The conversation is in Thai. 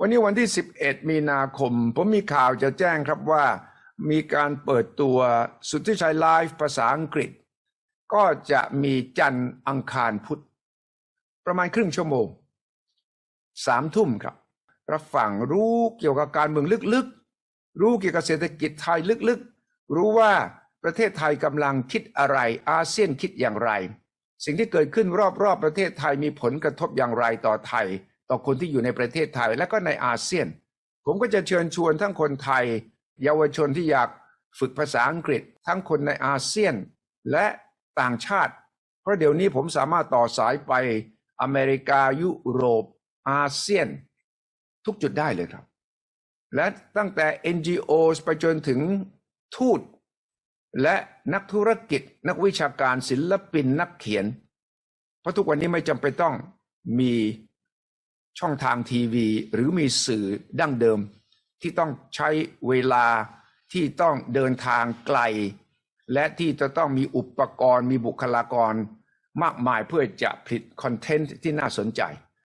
วันนี้วันที่11มีนาคม ผมมีข่าวจะแจ้งครับว่า มีการเปิดตัวสุทธิชัยไลฟ์ภาษาอังกฤษ ก็จะมีจันทร์อังคารพุธ ประมาณครึ่งชั่วโมงสามทุ่มครับ รับฟังรู้เกี่ยวกับการเมืองลึกๆ รู้เกี่ยวกับเศรษฐกิจไทยลึกๆ รู้ว่าประเทศไทยกำลังคิดอะไรอาเซียนคิดอย่างไร สิ่งที่เกิดขึ้นรอบๆประเทศไทยมีผลกระทบอย่างไรต่อไทยต่อคนที่อยู่ในประเทศไทยและก็ในอาเซียน ผมก็จะเชิญชวนทั้งคนไทย เยาวชนที่อยากฝึกภาษาอังกฤษทั้งคนในอาเซียนและต่างชาติ เพราะเดี๋ยวนี้ผมสามารถต่อสายไปอเมริกายุโรป อาเซียน ทุกจุดได้เลยครับ และตั้งแต่ NGO ไปจนถึงทูต และนักธุรกิจ นักวิชาการศิลปินนักเขียน เพราะทุกวันนี้ไม่จำเป็นต้องมีช่องทางทีวีหรือมีสื่อดั้งเดิม ที่ต้องใช้เวลาที่ต้องเดินทางไกล และที่จะต้องมีอุปกรณ์ มีบุคลากรมากมายเพื่อจะผลิตคอนเทนต์ที่น่าสนใจ